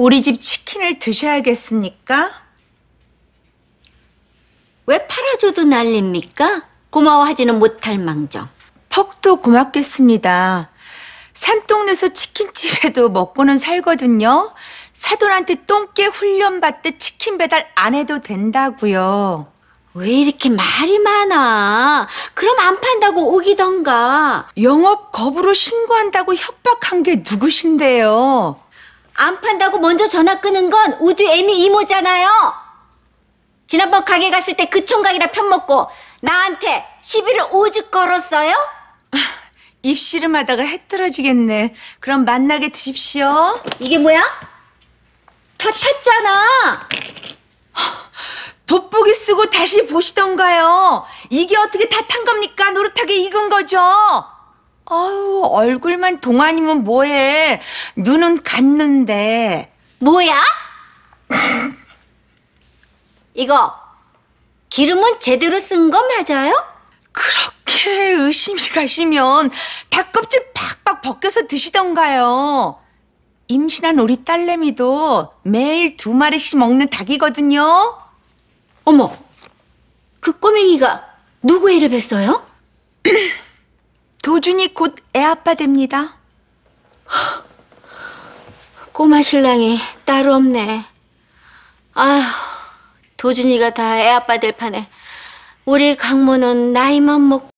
우리 집 치킨을 드셔야겠습니까? 왜 팔아줘도 난립니까? 고마워하지는 못할 망정. 퍽도 고맙겠습니다. 산동네서 치킨집에도 먹고는 살거든요. 사돈한테 똥개 훈련받듯 치킨 배달 안 해도 된다고요. 왜 이렇게 말이 많아? 그럼 안 판다고 오기던가. 영업 거부로 신고한다고 협박한 게 누구신데요? 안 판다고 먼저 전화 끄는 건 우주 애미 이모잖아요. 지난번 가게 갔을 때 그 총각이라 편먹고 나한테 시비를 오죽 걸었어요? 입씨름하다가 해 떨어지겠네. 그럼 만나게 드십시오. 이게 뭐야? 다 찼잖아. 돋보기 쓰고 다시 보시던가요. 이게 어떻게 다 탄 겁니까? 노릇하게 익은 거죠. 아유, 얼굴만 동안이면 뭐해. 눈은 갔는데. 뭐야? 이거 기름은 제대로 쓴 거 맞아요? 그렇게 의심이 가시면 닭껍질 팍팍 벗겨서 드시던가요. 임신한 우리 딸내미도 매일 두 마리씩 먹는 닭이거든요. 어머, 그 꼬맹이가 누구 애를 뵀어요? 도준이 곧 애아빠 됩니다. 꼬마 신랑이 따로 없네. 아휴, 도준이가 다 애아빠 될 판에 우리 강모는 나이만 먹고